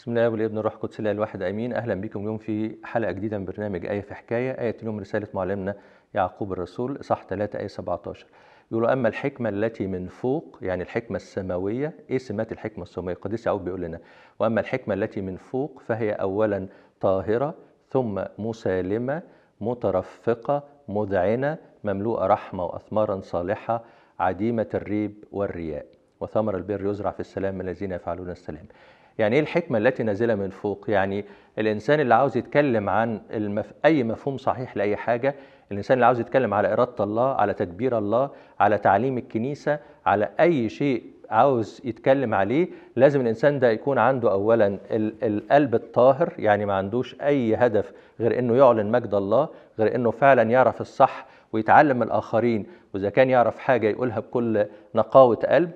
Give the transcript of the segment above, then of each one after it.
بسم الله والابن الروح القدس الله الواحد امين اهلا بكم اليوم في حلقه جديده من برنامج ايه في حكايه ايه اليوم رساله معلمنا يعقوب الرسول اصحاح 3 ايه 17 يقول اما الحكمه التي من فوق يعني الحكمه السماويه ايه سمات الحكمه السماويه القديس يعقوب بيقول لنا واما الحكمه التي من فوق فهي اولا طاهره ثم مسالمه مترفقه مذعنه مملوءه رحمه واثمارا صالحه عديمه الريب والرياء وثمر البر يزرع في السلام من الذين يفعلون السلام يعني ايه الحكمه التي نازله من فوق يعني الانسان اللي عاوز يتكلم عن المف... اي مفهوم صحيح لاي حاجه الانسان اللي عاوز يتكلم على اراده الله على تدبير الله على تعليم الكنيسه على اي شيء عاوز يتكلم عليه لازم الانسان ده يكون عنده اولا القلب الطاهر يعني ما عندوش اي هدف غير انه يعلن مجد الله غير انه فعلا يعرف الصح ويتعلم الاخرين واذا كان يعرف حاجه يقولها بكل نقاوه قلب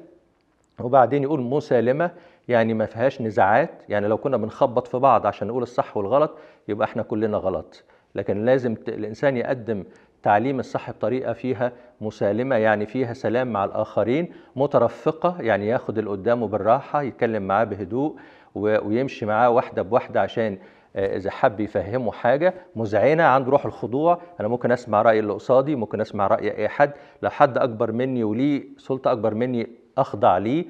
وبعدين يقول مسالمه يعني ما فيهاش نزاعات يعني لو كنا بنخبط في بعض عشان نقول الصح والغلط يبقى احنا كلنا غلط لكن لازم الانسان يقدم تعليم الصح بطريقه فيها مسالمه يعني فيها سلام مع الاخرين مترفقه يعني ياخد اللي قدامه بالراحه يتكلم معاه بهدوء ويمشي معاه واحده بواحده عشان آه، اذا حب يفهمه حاجه مزعنه عنده روح الخضوع انا ممكن اسمع راي اللي قصادي ممكن اسمع راي اي حد لو حد اكبر مني وليه سلطه اكبر مني اخضع ليه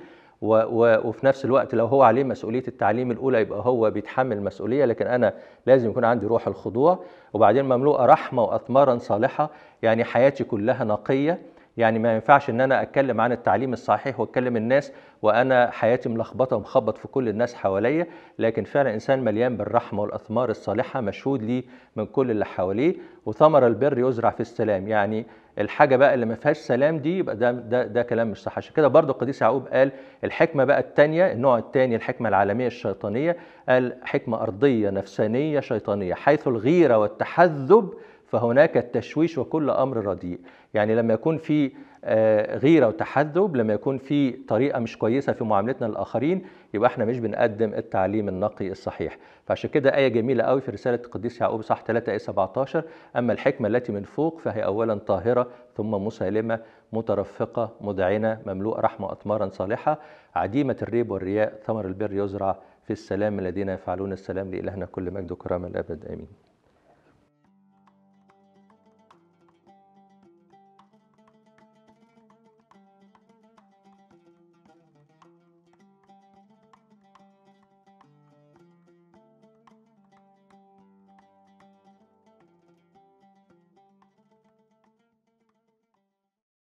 وفي نفس الوقت لو هو عليه مسؤوليه التعليم الاولى يبقى هو بيتحمل المسؤوليه لكن انا لازم يكون عندي روح الخضوع وبعدين مملوءه رحمه واثمارا صالحه يعني حياتي كلها نقيه يعني ما ينفعش ان انا اتكلم عن التعليم الصحيح واتكلم الناس وانا حياتي ملخبطه ومخبط في كل الناس حواليا لكن فعلا انسان مليان بالرحمه والاثمار الصالحه مشهود ليه من كل اللي حواليه وثمر البر يزرع في السلام يعني الحاجه بقى اللي ما فيهاش سلام دي يبقى ده ده ده كلام مش صح عشان كده برضه القديس يعقوب قال الحكمه بقى الثانيه النوع الثاني الحكمه العالميه الشيطانيه قال حكمه ارضيه نفسانيه شيطانيه حيث الغيره والتحذب فهناك التشويش وكل أمر رديء يعني لما يكون في آه، غيرة وتحذب لما يكون في طريقة مش كويسة في معاملتنا للآخرين يبقى احنا مش بنقدم التعليم النقي الصحيح فعشان كده آية جميلة قوي في رسالة القديس يعقوب صح 3 اي 17 أما الحكمة التي من فوق فهي أولا طاهرة ثم مسالمة مترفقة مدعنة مملوءة رحمة أثمارا صالحة عديمة الريب والرياء ثمر البر يزرع في السلام الذين يفعلون السلام لإلهنا كل مجد وكرامة الأبد آمين